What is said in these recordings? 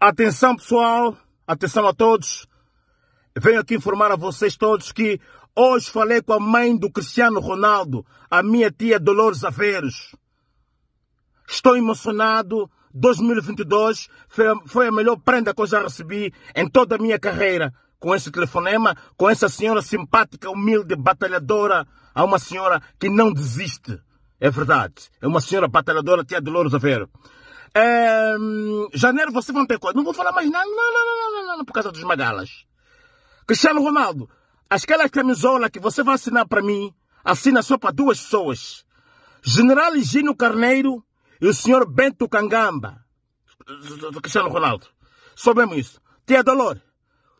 Atenção pessoal, atenção a todos. Venho aqui informar a vocês todos que hoje falei com a mãe do Cristiano Ronaldo, a minha tia Dolores Aveiros. Estou emocionado. 2022 foi, foi a melhor prenda que eu já recebi em toda a minha carreira. Com esse telefonema, com essa senhora simpática, humilde, batalhadora, há uma senhora que não desiste. É verdade. É uma senhora batalhadora, tia Dolores Aveiro. É, janeiro você vai ter coisa. Não vou falar mais nada, não, não, não, não, não, por causa dos magalas. Cristiano Ronaldo, aquela camisola que você vai assinar para mim, assina só para duas pessoas. General Gino Carneiro e o senhor Bento Cangamba. Cristiano Ronaldo. Soubemos isso. Tia Dolores,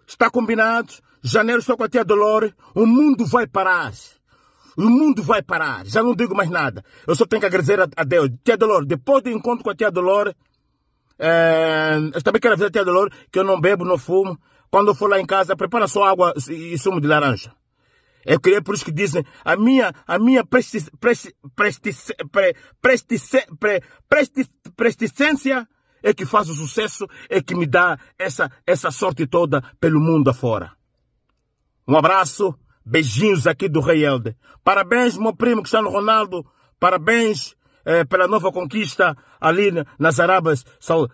está combinado. Janeiro só com a Tia Dolores. O mundo vai parar o mundo vai parar. Já não digo mais nada. Eu só tenho que agradecer a, a Deus. Tia Dolor, depois do encontro com a tia Dolor, é, eu também quero avisar a tia Dolor que eu não bebo, não fumo. Quando eu for lá em casa, prepara só água e, e sumo de laranja. Eu queria, por isso que dizem, a minha, a minha presticência é que faz o sucesso, é que me dá essa, essa sorte toda pelo mundo afora. Um abraço. Beijinhos aqui do Rei Helder. Parabéns, meu primo Cristiano Ronaldo. Parabéns eh, pela nova conquista ali nas Arábias,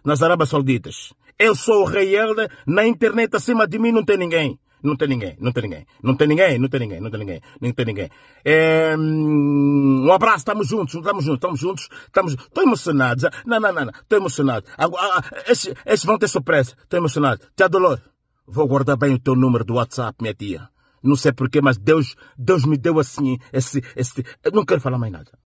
nas Arábias Sauditas. Eu sou o Rei Helder. Na internet acima de mim não tem ninguém. Não tem ninguém, não tem ninguém, não tem ninguém, não tem ninguém, não tem ninguém, não tem ninguém. É, um abraço, estamos juntos, estamos juntos, estamos juntos, estamos Estou emocionado. Não, não, não, estou emocionado. Esses, esse vão ter surpresa, estou emocionado. Tia Dolor, vou guardar bem o teu número do WhatsApp, minha tia. Não sei porquê, mas Deus, Deus me deu assim, esse, esse. Eu não quero falar mais nada.